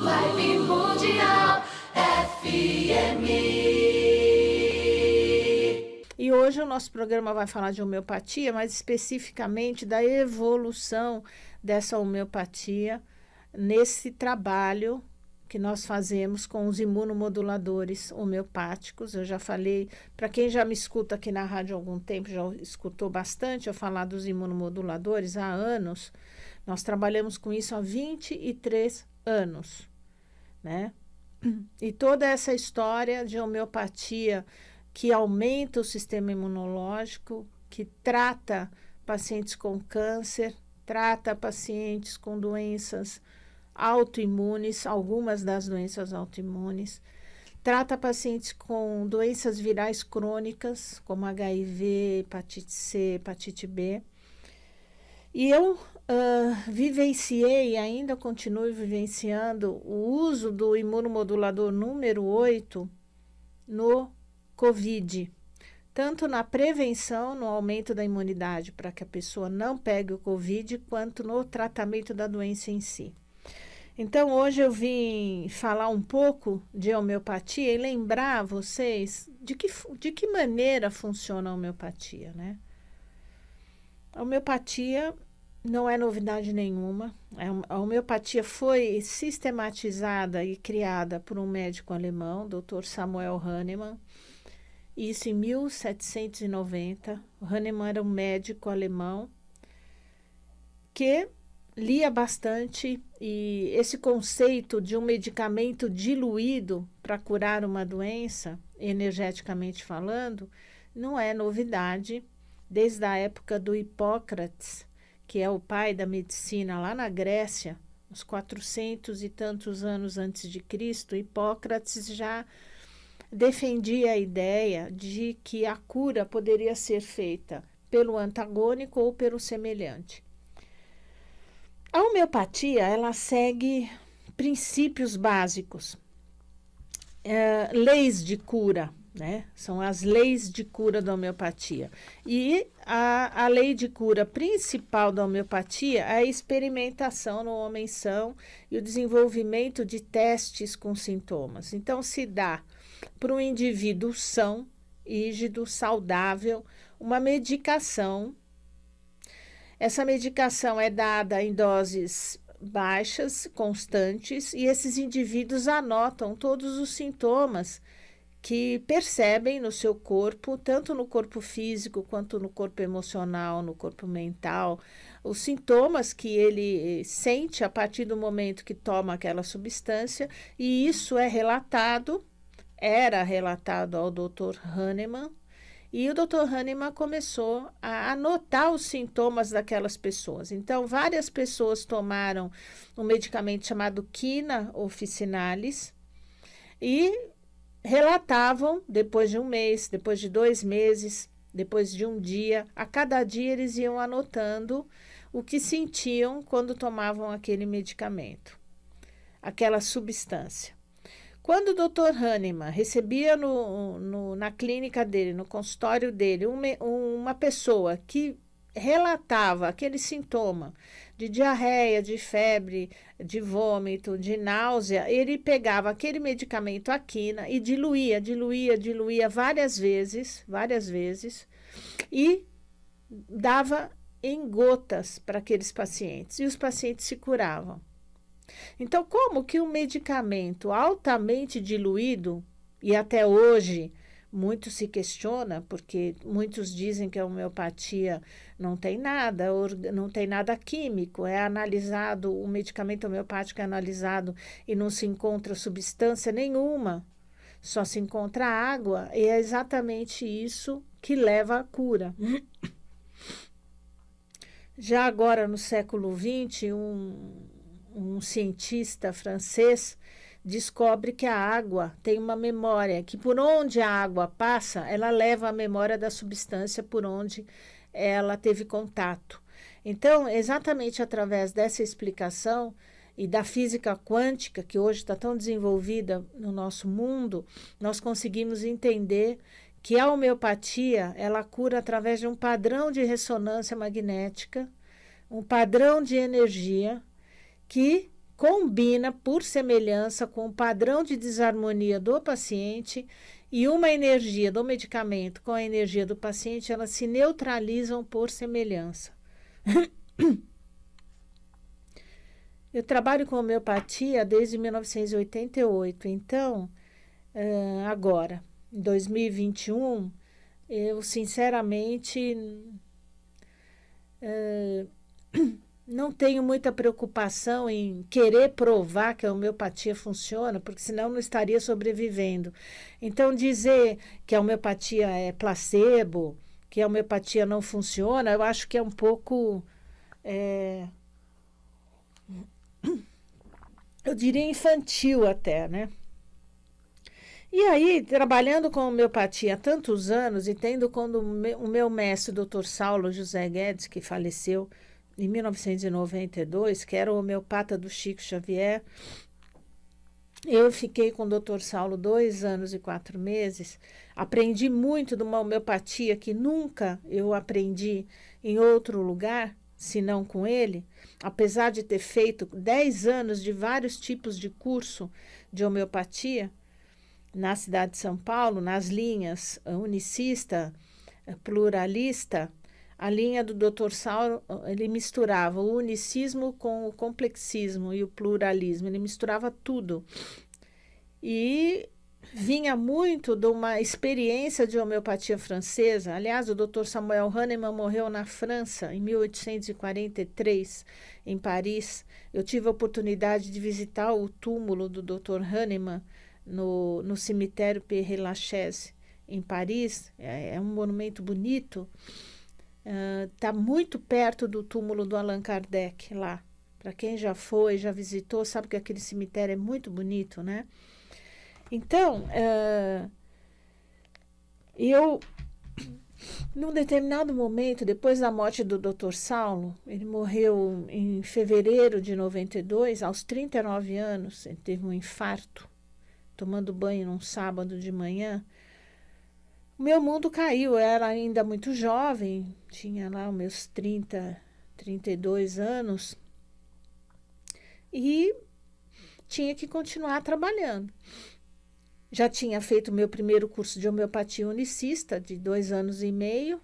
Vibe Mundial FM. E hoje o nosso programa vai falar de homeopatia, mas especificamente da evolução dessa homeopatia nesse trabalho que nós fazemos com os imunomoduladores homeopáticos. Eu já falei, para quem já me escuta aqui na rádio há algum tempo, já escutou bastante eu falar dos imunomoduladores há anos. Nós trabalhamos com isso há 23 anos né? E toda essa história de homeopatia que aumenta o sistema imunológico, que trata pacientes com câncer, trata pacientes com doenças autoimunes, algumas das doenças autoimunes, trata pacientes com doenças virais crônicas, como HIV, hepatite C, hepatite B, e eu uh, vivenciei, ainda continuo vivenciando, o uso do imunomodulador número 8 no Covid, tanto na prevenção, no aumento da imunidade, para que a pessoa não pegue o Covid, quanto no tratamento da doença em si. Então, hoje eu vim falar um pouco de homeopatia e lembrar vocês de que, de que maneira funciona a homeopatia, né? A homeopatia não é novidade nenhuma. É a homeopatia foi sistematizada e criada por um médico alemão, Dr. Samuel Hahnemann, isso em 1790. Hahnemann era um médico alemão que lia bastante e esse conceito de um medicamento diluído para curar uma doença, energeticamente falando, não é novidade desde a época do Hipócrates, que é o pai da medicina lá na Grécia, uns quatrocentos e tantos anos antes de Cristo, Hipócrates já defendia a ideia de que a cura poderia ser feita pelo antagônico ou pelo semelhante. A homeopatia ela segue princípios básicos, é, leis de cura, né? São as leis de cura da homeopatia. E a, a lei de cura principal da homeopatia é a experimentação no homem-são e o desenvolvimento de testes com sintomas. Então, se dá para um indivíduo são, rígido, saudável, uma medicação. Essa medicação é dada em doses baixas, constantes, e esses indivíduos anotam todos os sintomas que percebem no seu corpo, tanto no corpo físico quanto no corpo emocional, no corpo mental, os sintomas que ele eh, sente a partir do momento que toma aquela substância, e isso é relatado, era relatado ao Dr. Hahnemann, e o Dr. Hahnemann começou a anotar os sintomas daquelas pessoas. Então, várias pessoas tomaram um medicamento chamado quina officinalis, e relatavam depois de um mês, depois de dois meses, depois de um dia. A cada dia eles iam anotando o que sentiam quando tomavam aquele medicamento, aquela substância. Quando o Dr. Hahnemann recebia no, no, na clínica dele, no consultório dele, uma, uma pessoa que relatava aquele sintoma de diarreia, de febre, de vômito, de náusea, ele pegava aquele medicamento aquina e diluía, diluía, diluía várias vezes, várias vezes, e dava em gotas para aqueles pacientes, e os pacientes se curavam. Então, como que um medicamento altamente diluído, e até hoje muito se questiona, porque muitos dizem que a homeopatia não tem nada, não tem nada químico. É analisado, o medicamento homeopático é analisado e não se encontra substância nenhuma, só se encontra água. E é exatamente isso que leva à cura. Já agora, no século XX, um, um cientista francês descobre que a água tem uma memória, que por onde a água passa, ela leva a memória da substância por onde ela teve contato. Então, exatamente através dessa explicação e da física quântica, que hoje está tão desenvolvida no nosso mundo, nós conseguimos entender que a homeopatia ela cura através de um padrão de ressonância magnética, um padrão de energia que combina por semelhança com o padrão de desarmonia do paciente e uma energia do medicamento com a energia do paciente, elas se neutralizam por semelhança. Eu trabalho com homeopatia desde 1988, então, agora, em 2021, eu sinceramente não tenho muita preocupação em querer provar que a homeopatia funciona, porque senão não estaria sobrevivendo. Então, dizer que a homeopatia é placebo, que a homeopatia não funciona, eu acho que é um pouco. É... Eu diria infantil até, né? E aí, trabalhando com homeopatia há tantos anos e tendo quando o meu mestre, o doutor Saulo José Guedes, que faleceu em 1992, que era o homeopata do Chico Xavier, eu fiquei com o Dr. Saulo dois anos e quatro meses. Aprendi muito de uma homeopatia que nunca eu aprendi em outro lugar, senão com ele. Apesar de ter feito dez anos de vários tipos de curso de homeopatia na cidade de São Paulo, nas linhas unicista, pluralista, a linha do Dr. Sauro, ele misturava o unicismo com o complexismo e o pluralismo, ele misturava tudo. E vinha muito de uma experiência de homeopatia francesa. Aliás, o Dr. Samuel Hahnemann morreu na França em 1843, em Paris. Eu tive a oportunidade de visitar o túmulo do Dr. Hahnemann no, no cemitério Père Lachaise, em Paris. É, é um monumento bonito. Está ah, uh, muito perto do túmulo do Allan Kardec lá. Para quem já foi, já visitou, sabe que aquele cemitério é muito bonito, né? Então, uh, eu, num determinado momento, depois da morte do Dr. Saulo, ele morreu em fevereiro de 92, aos 39 anos, ele teve um infarto, tomando banho num sábado de manhã. O meu mundo caiu, eu era ainda muito jovem, tinha lá meus 30, 32 anos. E tinha que continuar trabalhando. Já tinha feito o meu primeiro curso de homeopatia unicista, de dois anos e meio.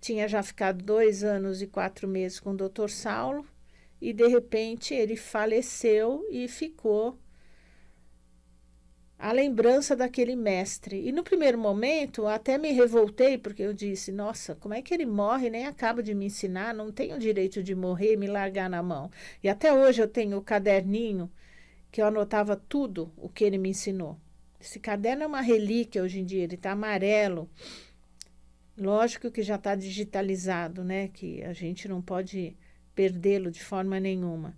Tinha já ficado dois anos e quatro meses com o doutor Saulo. E, de repente, ele faleceu e ficou a lembrança daquele mestre. E no primeiro momento até me revoltei, porque eu disse: nossa, como é que ele morre? Nem acaba de me ensinar, não tenho direito de morrer e me largar na mão. E até hoje eu tenho o caderninho que eu anotava tudo o que ele me ensinou. Esse caderno é uma relíquia hoje em dia, ele está amarelo. Lógico que já está digitalizado, né? Que a gente não pode perdê-lo de forma nenhuma.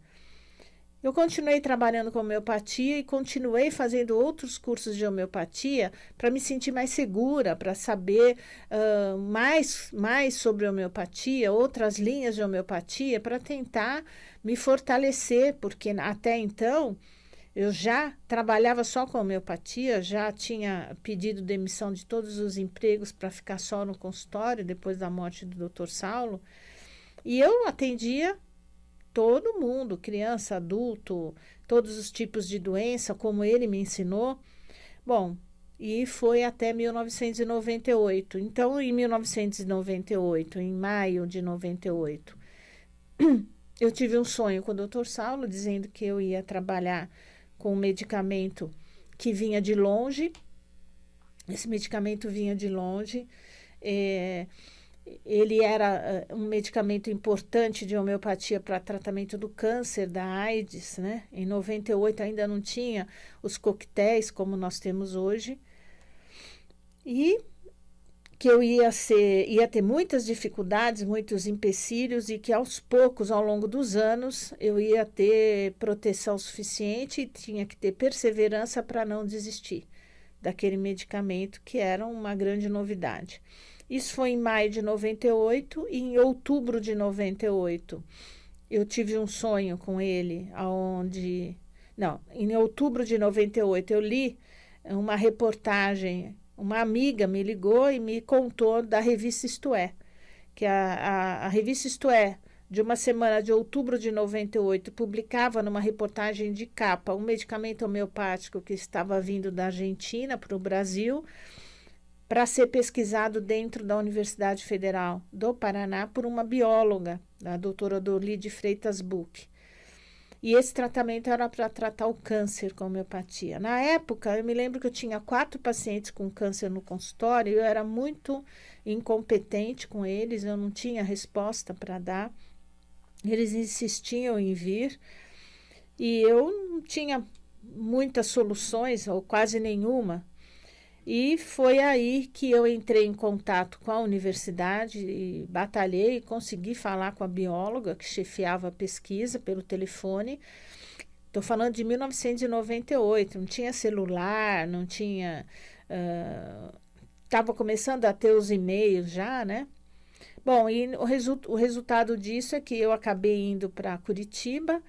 Eu continuei trabalhando com homeopatia e continuei fazendo outros cursos de homeopatia para me sentir mais segura, para saber uh, mais, mais sobre homeopatia, outras linhas de homeopatia, para tentar me fortalecer, porque até então eu já trabalhava só com homeopatia, já tinha pedido demissão de todos os empregos para ficar só no consultório depois da morte do Dr. Saulo. E eu atendia todo mundo, criança, adulto, todos os tipos de doença, como ele me ensinou. Bom, e foi até 1998. Então, em 1998, em maio de 98, eu tive um sonho com o Dr. Saulo dizendo que eu ia trabalhar com um medicamento que vinha de longe. Esse medicamento vinha de longe. É, ele era eh, um medicamento importante de homeopatia para tratamento do câncer da AIDS, né? Em 98 ainda não tinha os coquetéis como nós temos hoje. E que eu ia ser, ia ter muitas dificuldades, muitos empecilhos e que aos poucos, ao longo dos anos, eu ia ter proteção suficiente e tinha que ter perseverança para não desistir daquele medicamento que era uma grande novidade. Isso foi em maio de 98 e em outubro de 98 eu tive um sonho com ele, aonde não, em outubro de 98 eu li uma reportagem, uma amiga me ligou e me contou da revista Isto É, que a, a, a revista Isto É de uma semana de outubro de 98 publicava numa reportagem de capa um medicamento homeopático que estava vindo da Argentina para o Brasil para ser pesquisado dentro da Universidade Federal do Paraná por uma bióloga, a doutora Dorlide Freitas Buch. E esse tratamento era para tratar o câncer com homeopatia. Na época, eu me lembro que eu tinha quatro pacientes com câncer no consultório, eu era muito incompetente com eles, eu não tinha resposta para dar. Eles insistiam em vir e eu não tinha muitas soluções, ou quase nenhuma. E foi aí que eu entrei em contato com a universidade e batalhei, consegui falar com a bióloga que chefiava a pesquisa pelo telefone. Estou falando de 1998, não tinha celular, não tinha. Estava uh, começando a ter os e-mails já, né? Bom, e o, resu o resultado disso é que eu acabei indo para Curitiba.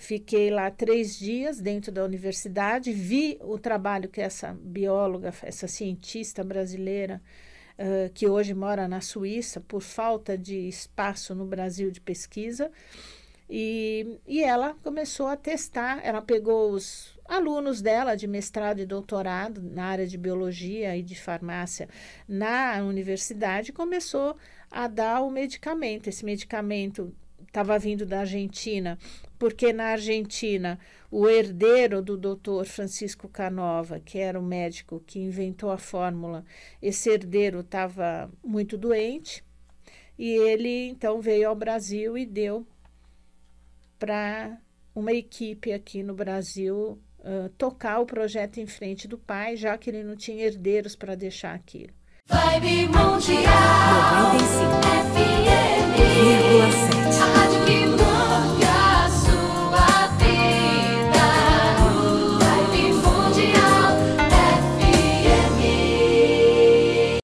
Fiquei lá três dias dentro da universidade, vi o trabalho que essa bióloga, essa cientista brasileira, uh, que hoje mora na Suíça, por falta de espaço no Brasil de pesquisa, e, e ela começou a testar. Ela pegou os alunos dela de mestrado e doutorado na área de biologia e de farmácia na universidade, começou a dar o medicamento. Esse medicamento estava vindo da Argentina, porque na Argentina o herdeiro do doutor Francisco Canova, que era o médico que inventou a fórmula, esse herdeiro estava muito doente e ele então veio ao Brasil e deu para uma equipe aqui no Brasil uh, tocar o projeto em frente do pai, já que ele não tinha herdeiros para deixar aquilo. Vibe Mundial 95 FM I'll